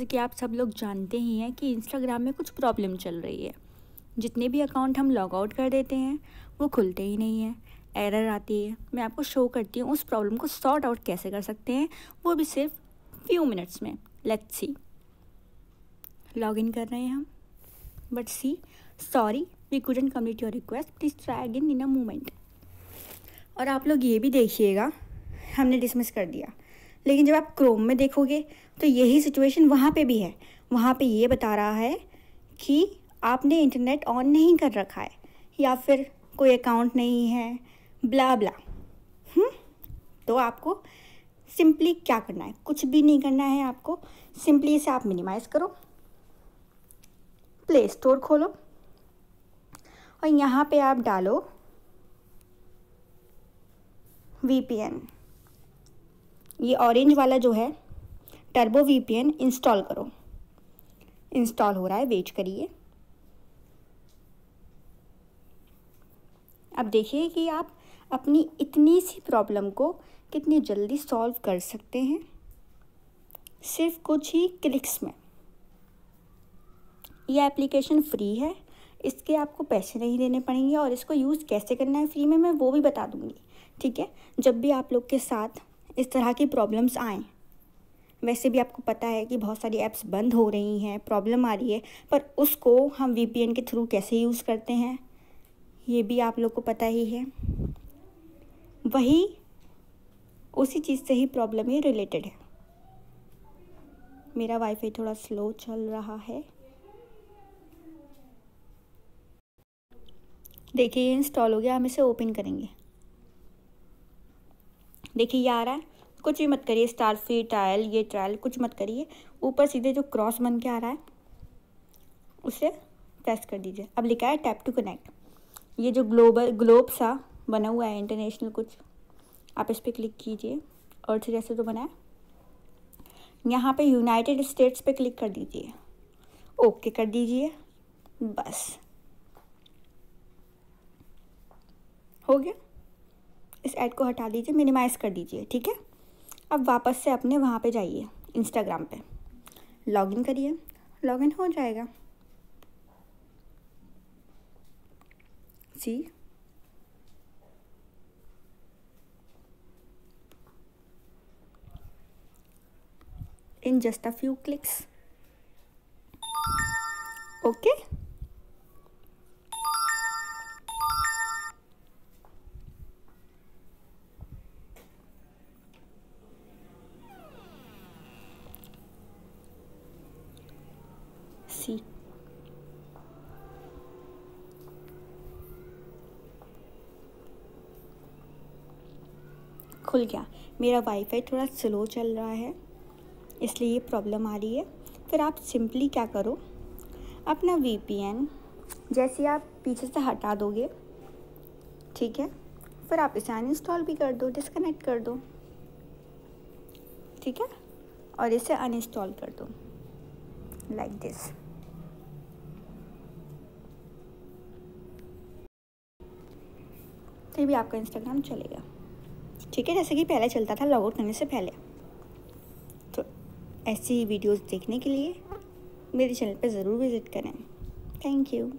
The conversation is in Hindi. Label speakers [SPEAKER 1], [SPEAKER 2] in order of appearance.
[SPEAKER 1] जैसे कि आप सब लोग जानते ही हैं कि इंस्टाग्राम में कुछ प्रॉब्लम चल रही है जितने भी अकाउंट हम लॉग आउट कर देते हैं वो खुलते ही नहीं हैं एरर आती है मैं आपको शो करती हूँ उस प्रॉब्लम को सॉर्ट आउट कैसे कर सकते हैं वो भी सिर्फ फ्यू मिनट्स में लेट्स सी लॉग इन कर रहे हैं हम but see sorry we couldn't complete your request please try again in a moment और आप लोग ये भी देखिएगा हमने डिसमिस कर दिया लेकिन जब आप क्रोम में देखोगे तो यही सिचुएशन वहाँ पे भी है वहाँ पे ये बता रहा है कि आपने इंटरनेट ऑन नहीं कर रखा है या फिर कोई अकाउंट नहीं है ब्ला ब्ला हुँ? तो आपको सिंपली क्या करना है कुछ भी नहीं करना है आपको सिंपली इसे आप मिनिमाइज़ करो प्ले स्टोर खोलो और यहाँ पे आप डालो वी पी एन ये ऑरेंज वाला जो है टर्बो वीपीएन इंस्टॉल करो इंस्टॉल हो रहा है वेट करिए अब देखिए कि आप अपनी इतनी सी प्रॉब्लम को कितनी जल्दी सॉल्व कर सकते हैं सिर्फ कुछ ही क्लिक्स में ये एप्लीकेशन फ्री है इसके आपको पैसे नहीं देने पड़ेंगे और इसको यूज़ कैसे करना है फ्री में मैं वो भी बता दूँगी ठीक है जब भी आप लोग के साथ इस तरह की प्रॉब्लम्स आएँ वैसे भी आपको पता है कि बहुत सारी ऐप्स बंद हो रही हैं प्रॉब्लम आ रही है पर उसको हम वी के थ्रू कैसे यूज़ करते हैं ये भी आप लोग को पता ही है वही उसी चीज़ से ही प्रॉब्लम ही रिलेटेड है मेरा वाईफाई थोड़ा स्लो चल रहा है देखिए ये इंस्टॉल हो गया हम इसे ओपन करेंगे देखिए ये आ रहा है कुछ भी मत करिए स्टार फी ट्रायल ये ट्रायल कुछ मत करिए ऊपर सीधे जो क्रॉस बन के आ रहा है उसे प्रेस कर दीजिए अब लिखा है टैप टू कनेक्ट ये जो ग्लोबल ग्लोब सा बना हुआ है इंटरनेशनल कुछ आप इस पर क्लिक कीजिए अर्थ जैसे तो बना है यहाँ पे यूनाइटेड स्टेट्स पे क्लिक कर दीजिए ओके कर दीजिए बस हो गया इस ऐड को हटा दीजिए मिनिमाइज़ कर दीजिए ठीक है अब वापस से अपने वहाँ पे जाइए इंस्टाग्राम पे लॉगिन करिए लॉगिन हो जाएगा see in just a few clicks okay see. खुल गया मेरा वाईफाई थोड़ा स्लो चल रहा है इसलिए ये प्रॉब्लम आ रही है फिर आप सिंपली क्या करो अपना वीपीएन जैसे आप पीछे से हटा दोगे ठीक है फिर आप इसे अनइंस्टॉल भी कर दो डिस्कनेक्ट कर दो ठीक है और इसे अनइंस्टॉल कर दो लाइक like दिस फिर भी आपका इंस्टाग्राम चलेगा ठीक है जैसे कि पहले चलता था लॉगआउट करने से पहले तो ऐसी वीडियोस देखने के लिए मेरे चैनल पर ज़रूर विज़िट करें थैंक यू